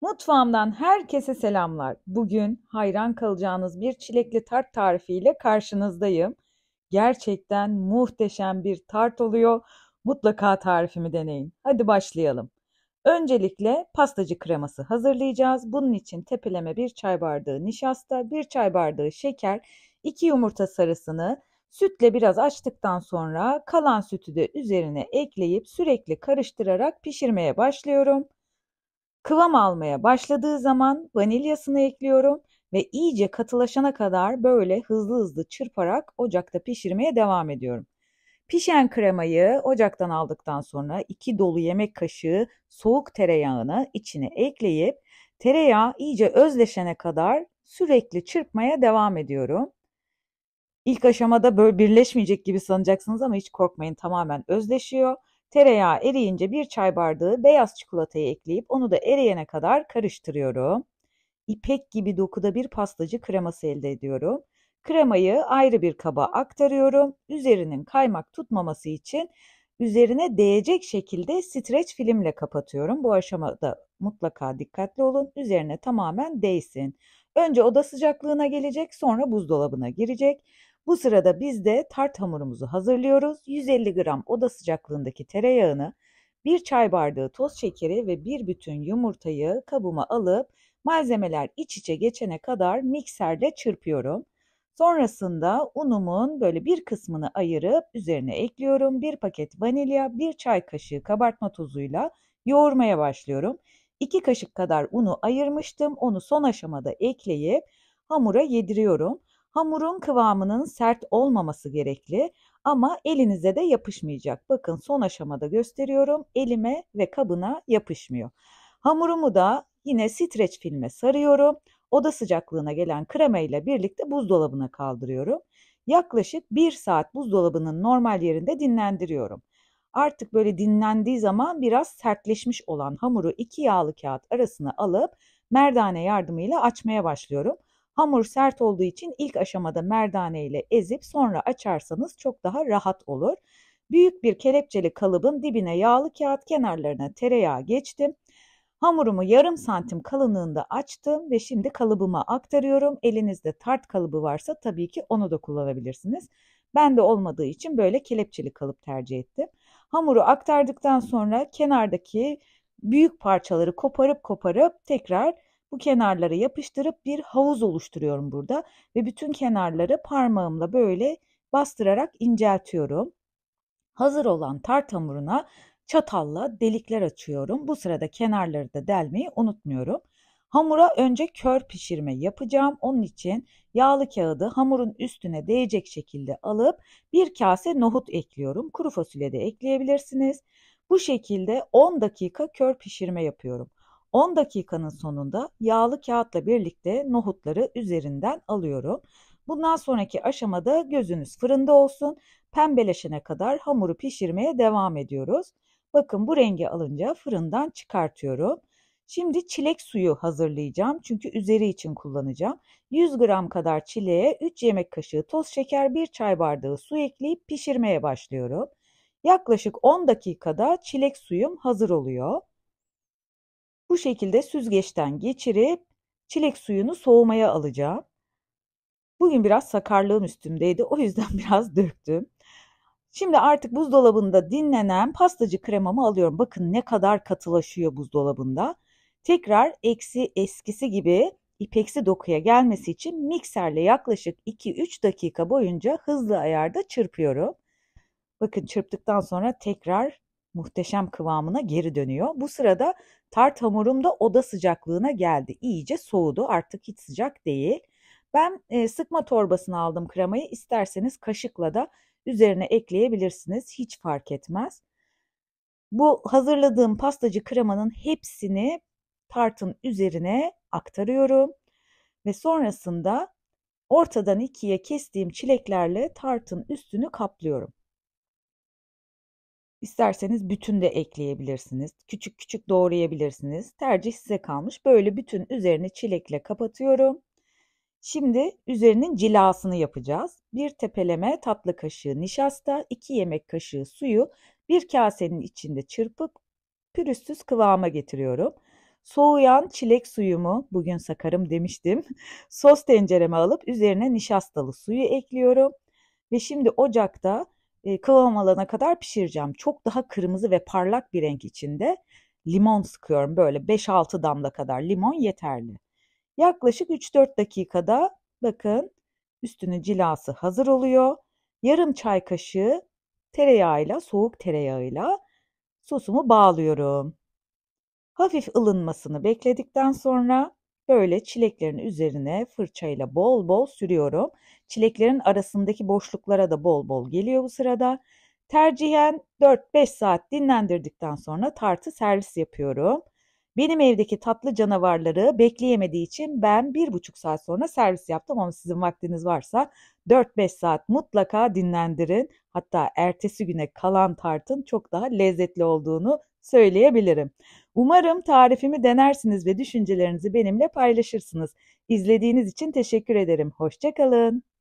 Mutfağımdan herkese selamlar. Bugün hayran kalacağınız bir çilekli tart tarifiyle karşınızdayım. Gerçekten muhteşem bir tart oluyor. Mutlaka tarifimi deneyin. Hadi başlayalım. Öncelikle pastacı kreması hazırlayacağız. Bunun için tepeleme bir çay bardağı nişasta, bir çay bardağı şeker, iki yumurta sarısını sütle biraz açtıktan sonra kalan sütü de üzerine ekleyip sürekli karıştırarak pişirmeye başlıyorum. Kıvam almaya başladığı zaman vanilyasını ekliyorum ve iyice katılaşana kadar böyle hızlı hızlı çırparak ocakta pişirmeye devam ediyorum. Pişen kremayı ocaktan aldıktan sonra 2 dolu yemek kaşığı soğuk tereyağını içine ekleyip tereyağı iyice özleşene kadar sürekli çırpmaya devam ediyorum. İlk aşamada böyle birleşmeyecek gibi sanacaksınız ama hiç korkmayın tamamen özleşiyor. Tereyağı eriyince bir çay bardağı beyaz çikolatayı ekleyip onu da eriyene kadar karıştırıyorum. İpek gibi dokuda bir pastacı kreması elde ediyorum. Kremayı ayrı bir kaba aktarıyorum. Üzerinin kaymak tutmaması için üzerine değecek şekilde streç filmle kapatıyorum. Bu aşamada mutlaka dikkatli olun. Üzerine tamamen değsin. Önce oda sıcaklığına gelecek, sonra buzdolabına girecek. Bu sırada biz de tart hamurumuzu hazırlıyoruz. 150 gram oda sıcaklığındaki tereyağını, 1 çay bardağı toz şekeri ve bir bütün yumurtayı kabıma alıp malzemeler iç içe geçene kadar mikserle çırpıyorum. Sonrasında unumun böyle bir kısmını ayırıp üzerine ekliyorum. Bir paket vanilya, bir çay kaşığı kabartma tozuyla yoğurmaya başlıyorum. 2 kaşık kadar unu ayırmıştım. Onu son aşamada ekleyip hamura yediriyorum. Hamurun kıvamının sert olmaması gerekli ama elinize de yapışmayacak. Bakın son aşamada gösteriyorum. Elime ve kabına yapışmıyor. Hamurumu da yine streç filme sarıyorum. Oda sıcaklığına gelen krema ile birlikte buzdolabına kaldırıyorum. Yaklaşık 1 saat buzdolabının normal yerinde dinlendiriyorum. Artık böyle dinlendiği zaman biraz sertleşmiş olan hamuru iki yağlı kağıt arasına alıp merdane yardımıyla açmaya başlıyorum. Hamur sert olduğu için ilk aşamada merdane ile ezip sonra açarsanız çok daha rahat olur. Büyük bir kelepçeli kalıbın dibine yağlı kağıt kenarlarına tereyağı geçtim. Hamurumu yarım santim kalınlığında açtım ve şimdi kalıbıma aktarıyorum. Elinizde tart kalıbı varsa tabii ki onu da kullanabilirsiniz. Ben de olmadığı için böyle kelepçeli kalıp tercih ettim. Hamuru aktardıktan sonra kenardaki büyük parçaları koparıp koparıp tekrar bu kenarları yapıştırıp bir havuz oluşturuyorum burada ve bütün kenarları parmağımla böyle bastırarak inceltiyorum. Hazır olan tart hamuruna çatalla delikler açıyorum. Bu sırada kenarları da delmeyi unutmuyorum. Hamura önce kör pişirme yapacağım. Onun için yağlı kağıdı hamurun üstüne değecek şekilde alıp bir kase nohut ekliyorum. Kuru fasulye de ekleyebilirsiniz. Bu şekilde 10 dakika kör pişirme yapıyorum. 10 dakikanın sonunda yağlı kağıtla birlikte nohutları üzerinden alıyorum. Bundan sonraki aşamada gözünüz fırında olsun. Pembeleşene kadar hamuru pişirmeye devam ediyoruz. Bakın bu rengi alınca fırından çıkartıyorum. Şimdi çilek suyu hazırlayacağım çünkü üzeri için kullanacağım. 100 gram kadar çileğe 3 yemek kaşığı toz şeker, 1 çay bardağı su ekleyip pişirmeye başlıyorum. Yaklaşık 10 dakikada çilek suyum hazır oluyor. Bu şekilde süzgeçten geçirip çilek suyunu soğumaya alacağım. Bugün biraz sakarlığım üstümdeydi. O yüzden biraz döktüm. Şimdi artık buzdolabında dinlenen pastacı kremamı alıyorum. Bakın ne kadar katılaşıyor buzdolabında. Tekrar eksi eskisi gibi ipeksi dokuya gelmesi için mikserle yaklaşık 2-3 dakika boyunca hızlı ayarda çırpıyorum. Bakın çırptıktan sonra tekrar muhteşem kıvamına geri dönüyor. Bu sırada tart hamurum da oda sıcaklığına geldi. İyice soğudu artık hiç sıcak değil. Ben e, sıkma torbasını aldım kremayı. İsterseniz kaşıkla da üzerine ekleyebilirsiniz. Hiç fark etmez. Bu hazırladığım pastacı kremanın hepsini tartın üzerine aktarıyorum. Ve sonrasında ortadan ikiye kestiğim çileklerle tartın üstünü kaplıyorum. İsterseniz bütün de ekleyebilirsiniz. Küçük küçük doğrayabilirsiniz. Tercih size kalmış. Böyle bütün üzerini çilekle kapatıyorum. Şimdi üzerinin cilasını yapacağız. Bir tepeleme tatlı kaşığı nişasta, iki yemek kaşığı suyu bir kasenin içinde çırpıp pürüzsüz kıvama getiriyorum. Soğuyan çilek suyumu, bugün sakarım demiştim, sos tencereme alıp üzerine nişastalı suyu ekliyorum. Ve şimdi ocakta kıvam alana kadar pişireceğim. Çok daha kırmızı ve parlak bir renk içinde limon sıkıyorum. Böyle 5-6 damla kadar limon yeterli. Yaklaşık 3-4 dakikada bakın üstünün cilası hazır oluyor. Yarım çay kaşığı tereyağıyla, soğuk tereyağıyla sosumu bağlıyorum. Hafif ılınmasını bekledikten sonra Böyle çileklerin üzerine fırçayla bol bol sürüyorum. Çileklerin arasındaki boşluklara da bol bol geliyor bu sırada. Tercihen 4-5 saat dinlendirdikten sonra tartı servis yapıyorum. Benim evdeki tatlı canavarları bekleyemediği için ben bir buçuk saat sonra servis yaptım ama sizin vaktiniz varsa 4-5 saat mutlaka dinlendirin. Hatta ertesi güne kalan tartın çok daha lezzetli olduğunu söyleyebilirim. Umarım tarifimi denersiniz ve düşüncelerinizi benimle paylaşırsınız. İzlediğiniz için teşekkür ederim. Hoşçakalın.